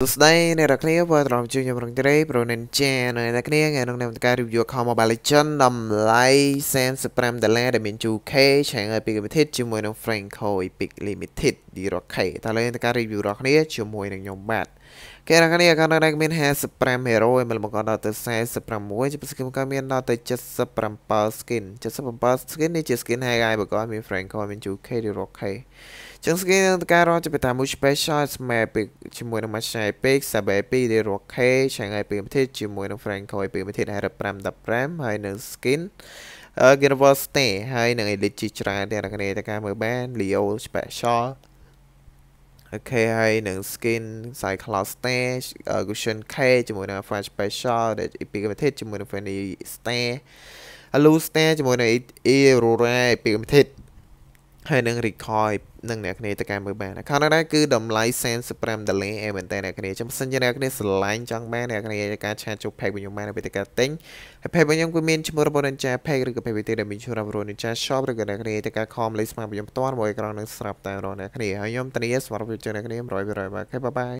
សួស្តីអ្នកនរគ្នាបាទត្រង់ជួយខ្ញុំរងត្រីប្រូនិនចាអ្នកនរគ្នាថ្ងៃនេះខ្ញុំធ្វើការ review account Mobile Legend តម្លៃ35ដុល្លារដែលមាន 2K ឆាំងឲ្យពី Limited ជាមួយនឹង Franco Epic Limited 0K តើលើធ្វើការ review របស់គ្នាជាមួយនឹងខ្ញុំបាទគេនរគ្នា account នេះមាន55ហេរ៉ូឯមកដល់ដល់ទៅ46ជា skin ក៏មានដល់ទៅ77 skin 77 skin នេះជា skin ហើយហើយបើក៏មាន Franco មាន 2K 0K ចឹងស្គីនឹងការរត់ជាតាមមួយ special ស្មែពេកជាមួយនឹង match ឆៃពេកសាបេ2ដែលរកខេឆៃថ្ងៃពីប្រទេសជាមួយនឹង Franco ពីប្រទេស55 15ហើយនឹង skin Gervais Stay ហើយនឹង Elite ជាច្រើនទាំងអ្នកនាងតែការមើលបាន Leo special អូខេហើយនឹង skin Cyclops Stage Cushion K ជាមួយនឹង Flash Special ដែលពីប្រទេសជាមួយនឹង Fanny Star Alu Star ជាមួយនឹង Aurora ពីប្រទេសហើយនឹង recoil នឹងអ្នកគ្នាទៅការមើលបានខាងនោះដែរគឺតម្លៃ35ដុល្លារឯមែនតើអ្នកគ្នា ចាំសិនជាអ្នកគ្នាស្រឡាញ់ចង់បានអ្នកគ្នាការឆាតជួប page របស់ខ្ញុំបានវិធីការទិញហើយ page របស់ខ្ញុំគឺមានឈ្មោះរបស់ Ninja Page ឬក៏ page ទៀតដែលមានឈ្មោះរបស់ Ninja Shop ឬក៏អ្នកគ្នាទៅការ com លេខស្មាតរបស់ខ្ញុំផ្ទាល់មកអេក្រង់នឹងស្រាប់តែរអ្នកគ្នាហើយខ្ញុំធានាសម្រាប់ជជែកអ្នកគ្នា100%បាទអូខេបាយបាយ